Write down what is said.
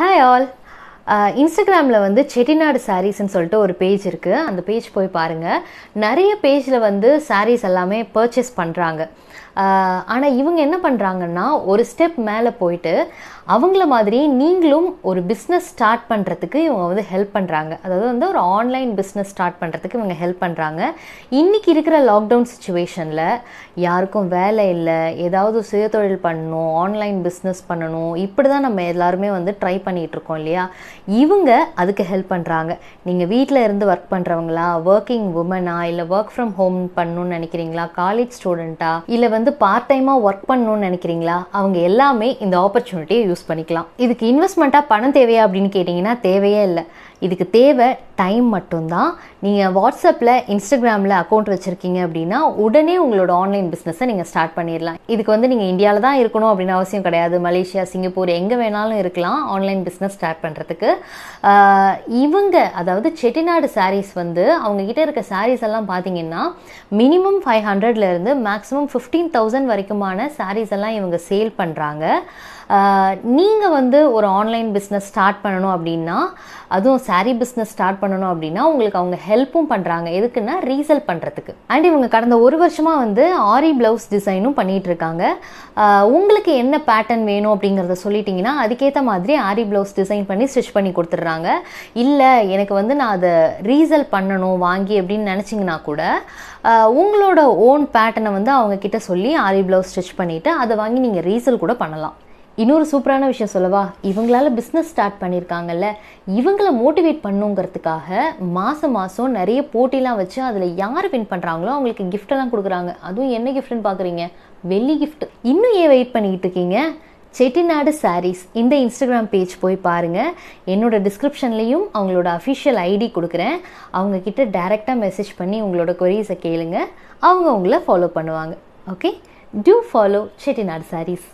hi all இன்ஸ்டாகிராமில் வந்து செட்டிநாடு சாரீஸ்ன்னு சொல்லிட்டு ஒரு பேஜ் இருக்குது அந்த பேஜ் போய் பாருங்கள் நிறைய பேஜில் வந்து சாரீஸ் எல்லாமே பர்ச்சேஸ் பண்ணுறாங்க ஆனால் இவங்க என்ன பண்ணுறாங்கன்னா ஒரு ஸ்டெப் மேலே போயிட்டு அவங்கள மாதிரி நீங்களும் ஒரு பிஸ்னஸ் ஸ்டார்ட் பண்ணுறதுக்கு இவங்க வந்து ஹெல்ப் பண்ணுறாங்க அதாவது வந்து ஒரு ஆன்லைன் பிஸ்னஸ் ஸ்டார்ட் பண்ணுறதுக்கு இவங்க ஹெல்ப் பண்ணுறாங்க இன்றைக்கி இருக்கிற லாக்டவுன் சுச்சுவேஷனில் யாருக்கும் வேலை இல்லை ஏதாவது சுயதொழில் பண்ணணும் ஆன்லைன் பிஸ்னஸ் பண்ணணும் இப்படி தான் நம்ம எல்லாருமே வந்து ட்ரை பண்ணிகிட்ருக்கோம் இல்லையா இவங்க அதுக்கு ஹெல்ப் பண்ணுறாங்க நீங்கள் வீட்டில் இருந்து ஒர்க் பண்ணுறவங்களா ஒர்க்கிங் உமனா இல்லை ஒர்க் ஃப்ரம் ஹோம் பண்ணணும்னு நினைக்கிறீங்களா காலேஜ் ஸ்டூடெண்ட்டா இல்லை வந்து பார்ட் டைமாக ஒர்க் பண்ணணும்னு நினைக்கிறீங்களா அவங்க எல்லாமே இந்த ஆப்பர்ச்சுனிட்டியை யூஸ் பண்ணிக்கலாம் இதுக்கு இன்வெஸ்ட்மெண்ட்டாக பணம் தேவையா அப்படின்னு கேட்டிங்கன்னா தேவையே இல்லை இதுக்கு தேவை டைம் மட்டும்தான் நீங்கள் வாட்ஸ்அப்பில் இன்ஸ்டாகிராமில் அக்கௌண்ட் வச்சுருக்கீங்க அப்படின்னா உடனே உங்களோட ஆன்லைன் பிஸ்னஸை நீங்கள் ஸ்டார்ட் பண்ணிடலாம் இதுக்கு வந்து நீங்கள் இந்தியாவில் தான் இருக்கணும் அப்படின்னு அவசியம் கிடையாது மலேசியா சிங்கப்பூர் எங்கே வேணாலும் இருக்கலாம் ஆன்லைன் பிஸ்னஸ் ஸ்டார்ட் பண்ணுறதுக்கு இவங்க அதாவது செட்டிநாடு சாரீஸ் வந்து அவங்கக்கிட்ட இருக்க சாரீஸ் எல்லாம் பார்த்தீங்கன்னா மினிமம் ஃபைவ் ஹண்ட்ரட்லேருந்து மேக்ஸிமம் ஃபிஃப்டீன் தௌசண்ட் வரைக்குமான சாரீஸ் எல்லாம் இவங்க சேல் பண்ணுறாங்க நீங்கள் வந்து ஒரு ஆன்லைன் பிஸ்னஸ் ஸ்டார்ட் பண்ணணும் அப்படின்னா அதுவும் சாரீ பிஸ்னஸ் ஸ்டார்ட் பண்ணணும் அப்படின்னா உங்களுக்கு அவங்க ஹெல்ப்பும் பண்ணுறாங்க எதுக்குன்னா ரீசெல் பண்ணுறதுக்கு அண்ட் இவங்க கடந்த ஒரு வருஷமாக வந்து ஆரி பிளவுஸ் டிசைனும் பண்ணிகிட்டு இருக்காங்க உங்களுக்கு என்ன பேட்டர்ன் வேணும் அப்படிங்கிறத சொல்லிட்டிங்கன்னா அதுக்கேற்ற மாதிரி ஆரி பிளவுஸ் டிசைன் பண்ணி ஸ்டிச் பண்ணி கொடுத்துட்றாங்க இல்லை எனக்கு வந்து நான் அதை ரீசெல் பண்ணணும் வாங்கி அப்படின்னு நினச்சிங்கன்னா கூட உங்களோட ஓன் பேட்டர்னை வந்து அவங்க கிட்ட சொல்லி ஆரி பிளவுஸ் ஸ்டிச் பண்ணிவிட்டு அதை வாங்கி நீங்கள் ரீசெல் கூட பண்ணலாம் இன்னொரு சூப்பரான விஷயம் சொல்லவா இவங்களால பிஸ்னஸ் ஸ்டார்ட் பண்ணியிருக்காங்கல்ல இவங்களை மோட்டிவேட் பண்ணுங்கிறதுக்காக மாதம் மாதம் நிறைய போட்டிலாம் வச்சு அதில் யார் வின் பண்ணுறாங்களோ அவங்களுக்கு கிஃப்டெல்லாம் கொடுக்குறாங்க அதுவும் என்ன கிஃப்ட்னு பார்க்குறீங்க வெள்ளி கிஃப்ட் இன்னும் ஏன் வெயிட் பண்ணிக்கிட்டு இருக்கீங்க செட்டிநாடு சாரீஸ் இந்த இன்ஸ்டாகிராம் பேஜ் போய் பாருங்கள் என்னோட டிஸ்கிரிப்ஷன்லேயும் அவங்களோட அஃபிஷியல் ஐடி கொடுக்குறேன் அவங்கக்கிட்ட டைரெக்டாக மெசேஜ் பண்ணி உங்களோட கொரியஸை கேளுங்க அவங்க உங்களை ஃபாலோ பண்ணுவாங்க okay do follow Chettinad saris